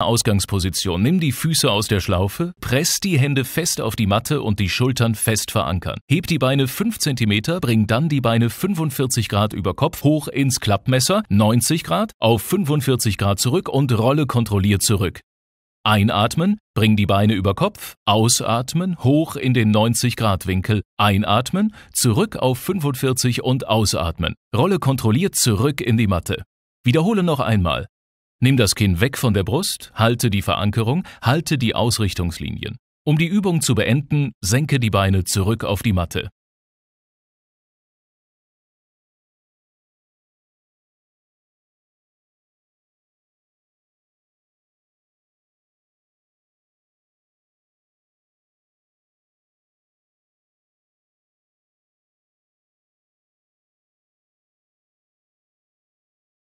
Ausgangsposition. Nimm die Füße aus der Schlaufe, press die Hände fest auf die Matte und die Schultern fest verankern. Heb die Beine 5 cm, bring dann die Beine 45 Grad über Kopf hoch ins Klappmesser, 90 Grad, auf 45 Grad zurück und rolle kontrolliert zurück. Einatmen, bring die Beine über Kopf, ausatmen, hoch in den 90 Grad Winkel, einatmen, zurück auf 45 und ausatmen. Rolle kontrolliert zurück in die Matte. Wiederhole noch einmal. Nimm das Kinn weg von der Brust, halte die Verankerung, halte die Ausrichtungslinien. Um die Übung zu beenden, senke die Beine zurück auf die Matte.